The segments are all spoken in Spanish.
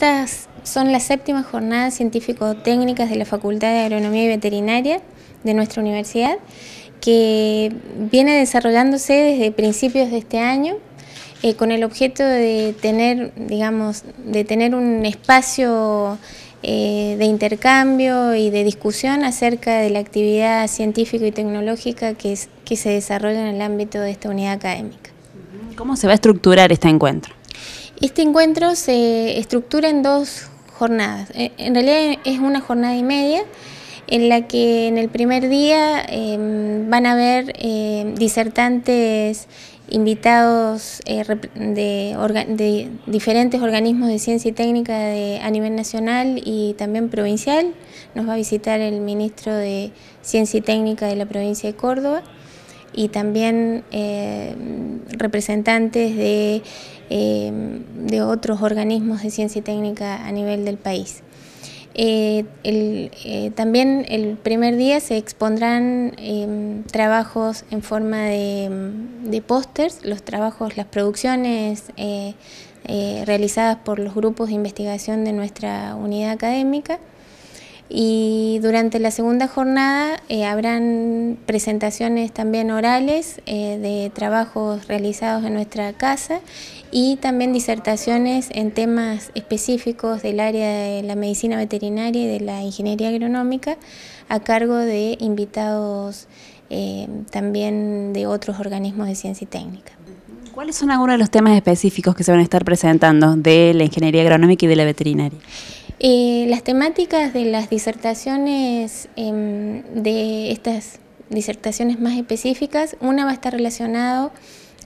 Estas son las séptimas jornadas científico-técnicas de la Facultad de Agronomía y Veterinaria de nuestra universidad, que viene desarrollándose desde principios de este año eh, con el objeto de tener, digamos, de tener un espacio eh, de intercambio y de discusión acerca de la actividad científica y tecnológica que, que se desarrolla en el ámbito de esta unidad académica. ¿Cómo se va a estructurar este encuentro? Este encuentro se estructura en dos jornadas. E, en realidad es una jornada y media en la que en el primer día em, van a haber em, disertantes invitados eh, de, diferentes organismos de ciencia y técnica de, a nivel nacional y también provincial. Nos va a visitar el ministro de Ciencia y Técnica de la provincia de Córdoba y también eh, representantes eh, de, otros organismos de ciencia y técnica a nivel del país. Eh, también el primer día se expondrán trabajos en forma de, de pósters, los trabajos, las producciones realizadas por los grupos de investigación de nuestra unidad académica. Y durante la segunda jornada eh, habrán presentaciones también orales eh, de trabajos realizados en nuestra casa y también disertaciones en temas específicos del área de la medicina veterinaria y de la ingeniería agronómica a cargo de invitados eh, también de otros organismos de ciencia y técnica. ¿Cuáles son algunos de los temas específicos que se van a estar presentando de la ingeniería agronómica y de la veterinaria? Eh, las temáticas de las disertaciones, em, de estas disertaciones más específicas, una va a estar relacionada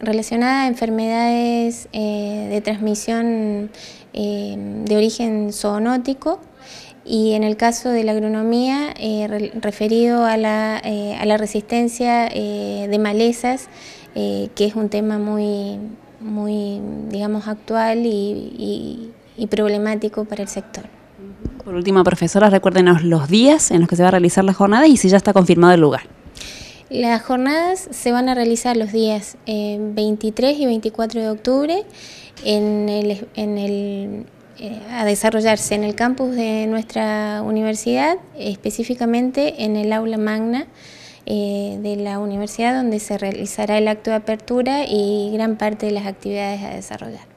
a enfermedades eh, de transmisión em, de origen zoonótico y en el caso de la agronomía eh, referido a la, resistencia de malezas, que es un tema muy, muy digamos, actual y problemático para el sector. Por último, profesora, recuérdenos los días en los que se va a realizar la jornada y si ya está confirmado el lugar. Las jornadas se van a realizar los días 23 eh, y 24 de octubre en el, eh, a desarrollarse en el campus de nuestra universidad, específicamente en el aula magna eh, de la universidad donde se realizará el acto de apertura y gran parte de las actividades a desarrollar.